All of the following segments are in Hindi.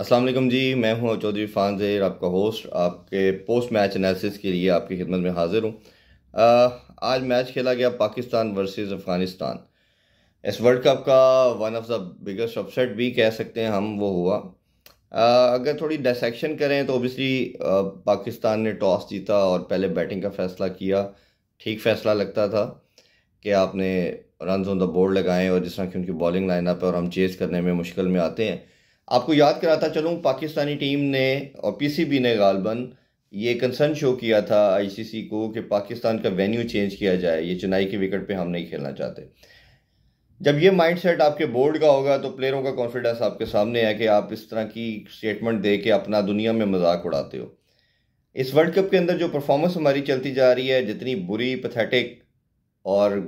अस्सलाम वालेकुम जी मैं हूं चौधरी फानजेर आपका होस्ट आपके पोस्ट मैच एनालिसिस के लिए आपकी खिदमत में हाजिर हूं आज मैच खेला गया पाकिस्तान वर्सेस अफ़गानिस्तान इस वर्ल्ड कप का one of the biggest upset भी कह सकते हैं हम वो हुआ आ, अगर थोड़ी डिसेक्शन करें तो ओबियसली पाकिस्तान ने टॉस जीता और पहले बैटिंग का फ़ैसला किया ठीक फ़ैसला लगता था कि आपने रन ऑन द बोर्ड लगाएं और जिस तरह की उनकी बॉलिंग लाइनअप है और हम चेज़ करने में मुश्किल में आते हैं आपको याद कराता चलूँ पाकिस्तानी टीम ने और पीसीबी ने गालबन ये कंसर्न शो किया था आईसीसी को कि पाकिस्तान का वेन्यू चेंज किया जाए ये चेन्नई के विकेट पे हम नहीं खेलना चाहते जब ये माइंडसेट आपके बोर्ड का होगा तो प्लेयरों का कॉन्फिडेंस आपके सामने है कि आप इस तरह की स्टेटमेंट दे के अपना दुनिया में मजाक उड़ाते हो इस वर्ल्ड कप के अंदर जो परफॉर्मेंस हमारी चलती जा रही है जितनी बुरी पथेटिक और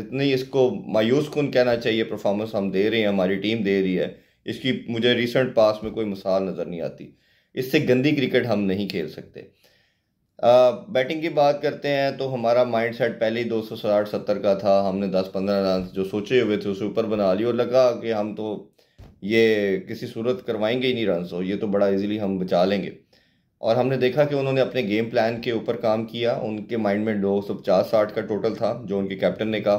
जितनी इसको मायूस कहना चाहिए परफॉर्मेंस हम दे रहे हैं हमारी टीम दे रही है इसकी मुझे रिसेंट पास में कोई मिसाल नज़र नहीं आती इससे गंदी क्रिकेट हम नहीं खेल सकते आ, बैटिंग की बात करते हैं तो हमारा माइंड सेट पहले ही दो सौ साठ सत्तर का था हमने दस पंद्रह रन जो सोचे हुए थे उसे ऊपर बना लिए और लगा कि हम तो ये किसी सूरत करवाएंगे ही नहीं रन हो ये तो बड़ा इजीली हम बचा लेंगे और हमने देखा कि उन्होंने अपने गेम प्लान के ऊपर काम किया उनके माइंड में दो सौ पचास साठ का टोटल था जो उनके कैप्टन ने कहा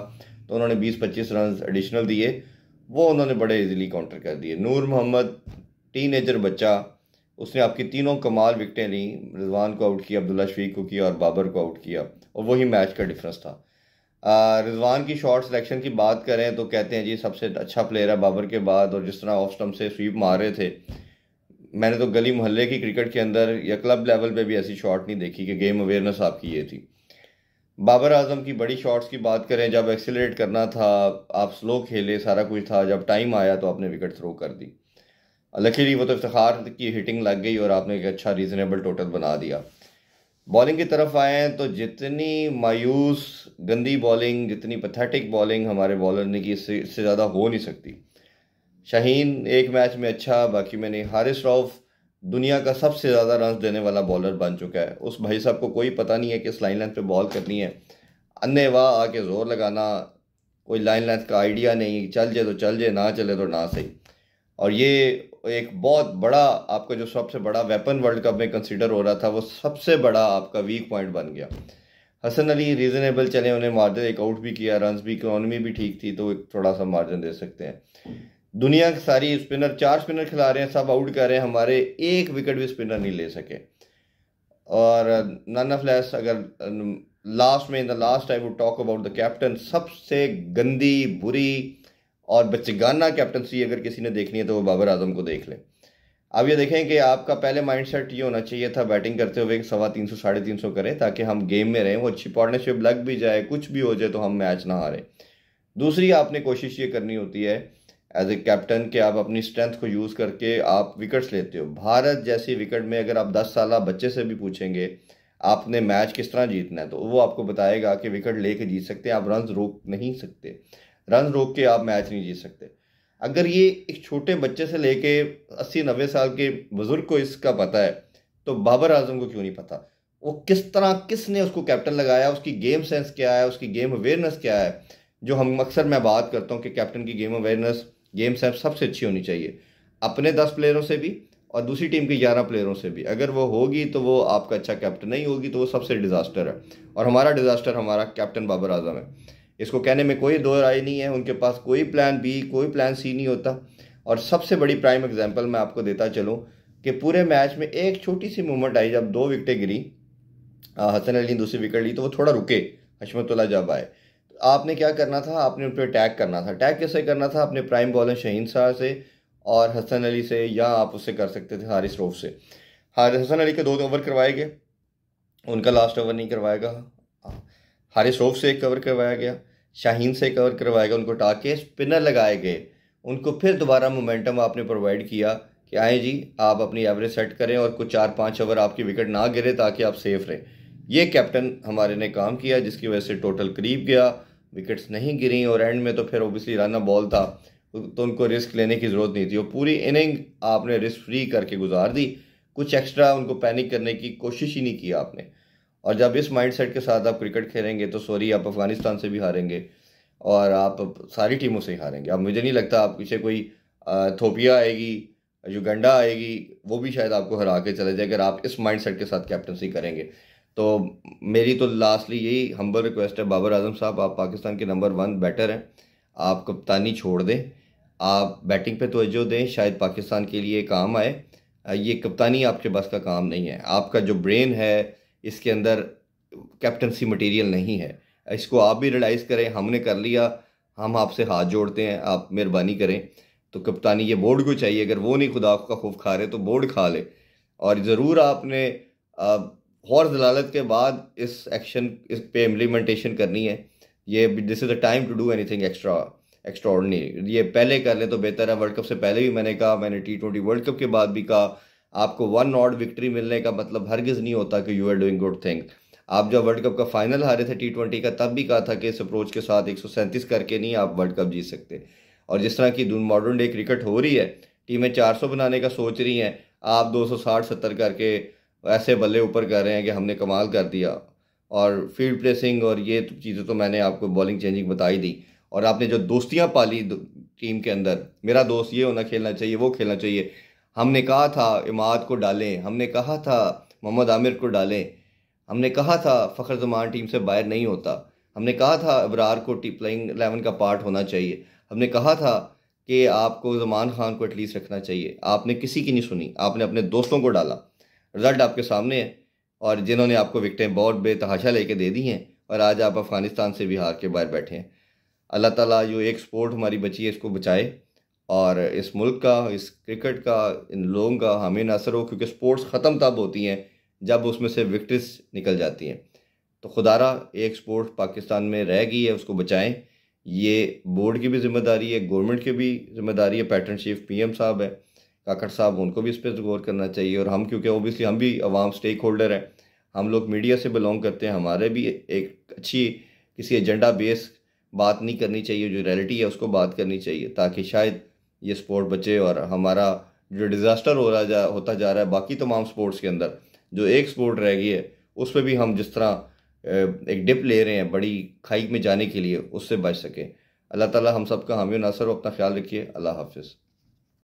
तो उन्होंने बीस पच्चीस रन एडिशनल दिए वो उन्होंने बड़े इजीली काउंटर कर दिए नूर मोहम्मद टीन एजर बच्चा उसने आपकी तीनों कमाल विकटें ली रिजवान को आउट किया अब्दुल्ला शफीक को किया और बाबर को आउट किया और वही मैच का डिफरेंस था रिजवान की शॉर्ट सिलेक्शन की बात करें तो कहते हैं जी सबसे अच्छा प्लेयर है बाबर के बाद और जिस तरह ऑफ स्टम्प से स्वीप मार रहे थे मैंने तो गली मोहल्ले की क्रिकेट के अंदर या क्लब लेवल पे भी ऐसी शॉट नहीं देखी कि गेम अवेयरनेस आपकी ये थी बाबर आजम की बड़ी शॉट्स की बात करें जब एक्सेलरेट करना था आप स्लो खेले सारा कुछ था जब टाइम आया तो आपने विकेट थ्रो कर दी लकीली वो तो इफ्तार की हिटिंग लग गई और आपने एक अच्छा रीज़नेबल टोटल बना दिया बॉलिंग की तरफ आए तो जितनी मायूस गंदी बॉलिंग जितनी पथेटिक बॉलिंग हमारे बॉलर ने की इससे इससे ज़्यादा हो नहीं सकती शाहीन एक मैच में अच्छा बाकी मैंने हारिस रॉफ दुनिया का सबसे ज़्यादा रन देने वाला बॉलर बन चुका है उस भाई साहब को कोई पता नहीं है कि इस लाइन लेंथ पे बॉल करनी है अन्य वाह आके ज़ोर लगाना कोई लाइन लेंथ का आइडिया नहीं चल जाए तो चल जाए ना चले तो ना सही और ये एक बहुत बड़ा आपका जो सबसे बड़ा वेपन वर्ल्ड कप में कंसिडर हो रहा था वो सबसे बड़ा आपका वीक पॉइंट बन गया हसन अली रीज़नेबल चले उन्हें मार्जिन एक आउट भी किया रन भी इकोनॉमी भी ठीक थी तो थोड़ा सा मार्जिन दे सकते हैं दुनिया की सारी स्पिनर चार स्पिनर खिला रहे हैं सब आउट कर रहे हैं हमारे एक विकेट भी स्पिनर नहीं ले सके और नन ऑफ लेस अगर लास्ट में in the last I would talk about the captain सबसे गंदी बुरी और बच्चगाना कैप्टनसी अगर किसी ने देखनी है तो वो बाबर आजम को देख लें अब ये देखें कि आपका पहले माइंडसेट ये होना चाहिए था बैटिंग करते हुए सवा तीन सौ साढ़े तीन सौ करें ताकि हम गेम में रहें वो अच्छी पार्टनरशिप लग भी जाए कुछ भी हो जाए तो हम मैच ना हारें दूसरी आपने कोशिश ये करनी होती है एज ए कैप्टन के आप अपनी स्ट्रेंथ को यूज़ करके आप विकेट्स लेते हो भारत जैसी विकेट में अगर आप दस साल बच्चे से भी पूछेंगे आपने मैच किस तरह जीतना है तो वो आपको बताएगा कि विकेट कर जीत सकते हैं आप रन रोक नहीं सकते रन रोक के आप मैच नहीं जीत सकते अगर ये एक छोटे बच्चे से लेके अस्सी नब्बे साल के बुज़ुर्ग को इसका पता है तो बाबर आजम को क्यों नहीं पता वो किस तरह किसने उसको कैप्टन लगाया उसकी गेम सेंस क्या है उसकी गेम अवेयरनेस क्या है जो हम अक्सर मैं बात करता हूँ कि कैप्टन की गेम अवेयरनेस गेम्स सेफ सबसे अच्छी होनी चाहिए अपने दस प्लेयरों से भी और दूसरी टीम के ग्यारह प्लेयरों से भी अगर वो होगी तो वो आपका अच्छा कैप्टन नहीं होगी तो वो सबसे डिज़ास्टर है और हमारा डिज़ास्टर हमारा कैप्टन बाबर आजम है इसको कहने में कोई दो राय नहीं है उनके पास कोई प्लान बी कोई प्लान सी नहीं होता और सबसे बड़ी प्राइम एग्जाम्पल मैं आपको देता चलूँ कि पूरे मैच में एक छोटी सी मोमेंट आई जब दो विकटें गिरी हसन अली ने दूसरी विकेट ली तो वो थोड़ा रुके हशमतुल्ला जब आए आपने क्या करना था आपने उन पर अटैक करना था अटैक कैसे करना था अपने प्राइम बॉलर शहीन शाह से और हसन अली से या आप उससे कर सकते थे हारिस रोफ से हारिस हसन अली के दो ओवर करवाए गए उनका लास्ट ओवर नहीं करवाएगा हारिस रोफ से एक कवर करवाया गया शाहीन से कवर करवाया गया उनको टाक के स्पिनर लगाए गए उनको फिर दोबारा मोमेंटम आपने प्रोवाइड किया कि आए जी आप अपनी एवरेज सेट करें और कुछ चार पाँच ओवर आपकी विकेट ना गिरे ताकि आप सेफ रहें ये कैप्टन हमारे ने काम किया जिसकी वजह से टोटल करीब गया विकेट्स नहीं गिरी और एंड में तो फिर ओबियसली राना बॉल था तो उनको रिस्क लेने की ज़रूरत नहीं थी और पूरी इनिंग आपने रिस्क फ्री करके गुजार दी कुछ एक्स्ट्रा उनको पैनिक करने की कोशिश ही नहीं की आपने और जब इस माइंडसेट के साथ आप क्रिकेट खेलेंगे तो सॉरी आप अफगानिस्तान से भी हारेंगे और आप सारी टीमों से ही हारेंगे अब मुझे नहीं लगता आप पीछे कोई थोपिया आएगी युगंडा आएगी वो भी शायद आपको हरा के चले जाए अगर आप इस माइंडसेट के साथ कैप्टनसी करेंगे तो मेरी तो लास्टली यही हम्बल रिक्वेस्ट है बाबर आजम साहब आप पाकिस्तान के नंबर वन बैटर हैं आप कप्तानी छोड़ दें आप बैटिंग पे तोज्जो दें शायद पाकिस्तान के लिए काम आए ये कप्तानी आपके बस का काम नहीं है आपका जो ब्रेन है इसके अंदर कैप्टनसी मटेरियल नहीं है इसको आप भी रियलाइज़ करें हमने कर लिया हम आपसे हाथ जोड़ते हैं आप मेहरबानी करें तो कप्तानी ये बोर्ड को चाहिए अगर वो नहीं खुदा का खूब खा रहे तो बोर्ड खा ले और ज़रूर आपने और दलालत के बाद इस एक्शन इस पे इम्प्लीमेंटेशन करनी है ये this is the time to do anything extraordinary ये पहले कर लें तो बेहतर है वर्ल्ड कप से पहले भी मैंने कहा मैंने टी ट्वेंटी वर्ल्ड कप के बाद भी कहा आपको वन नॉट विक्ट्री मिलने का मतलब हरगिज़ नहीं होता कि you are doing good thing आप जब वर्ल्ड कप का फाइनल हारे थे टी ट्वेंटी का तब भी कहा था कि इस अप्रोच के साथ एक करके नहीं आप वर्ल्ड कप जीत सकते और जिस तरह की मॉडर्न डे क्रिकेट हो रही है टीमें सौ बनाने का सोच रही हैं आप साठ सत्तर करके ऐसे बल्ले ऊपर कर रहे हैं कि हमने कमाल कर दिया और फील्ड प्लेसिंग और ये चीज़ें तो मैंने आपको बॉलिंग चेंजिंग बताई दी और आपने जो दोस्तियाँ पाली टीम के अंदर मेरा दोस्त ये होना खेलना चाहिए वो खेलना चाहिए हमने कहा था इमाद को डालें हमने कहा था मोहम्मद आमिर को डालें हमने कहा था फ़खर जमान टीम से बाहर नहीं होता हमने कहा था अबरार को टी प्लेइंग एलेवन का पार्ट होना चाहिए हमने कहा था कि आपको जमान खान को एटलीस्ट रखना चाहिए आपने किसी की नहीं सुनी आपने अपने दोस्तों को डाला रिज़ल्ट आपके सामने है और जिन्होंने आपको विकटें बहुत बेतहाशा लेके दे दी हैं और आज आप अफ़गानिस्तान से भी हार के बाहर बैठे हैं अल्लाह ताला जो एक स्पोर्ट हमारी बची है इसको बचाए और इस मुल्क का इस क्रिकेट का इन लोगों का हमें असर हो क्योंकि स्पोर्ट्स ख़त्म तब होती हैं जब उसमें से विक्ट्रीज निकल जाती हैं तो खुदा एक स्पोर्ट पाकिस्तान में रह गई है उसको बचाएँ ये बोर्ड की भी जिम्मेदारी है गवर्नमेंट की भी जिम्मेदारी है पैटर्न चीफ पी साहब है काकड़ साहब उनको भी इस पर गौर करना चाहिए और हम क्योंकि ओबियसली हम भी अवाम स्टेक होल्डर हैं हम लोग मीडिया से बिलोंग करते हैं हमारे भी एक अच्छी किसी एजेंडा बेस बात नहीं करनी चाहिए जो रियलिटी है उसको बात करनी चाहिए ताकि शायद ये स्पोर्ट बचे और हमारा जो डिज़ास्टर हो रहा जा होता जा रहा है बाकी तमाम स्पोर्ट्स के अंदर जो एक स्पोर्ट रह गई है उस पर भी हम जिस तरह एक डिप ले रहे हैं बड़ी खाई में जाने के लिए उससे बच सकें अल्लाह ताला हम सबका हामी नासर हो अपना ख्याल रखिए अल्लाह हाफिज़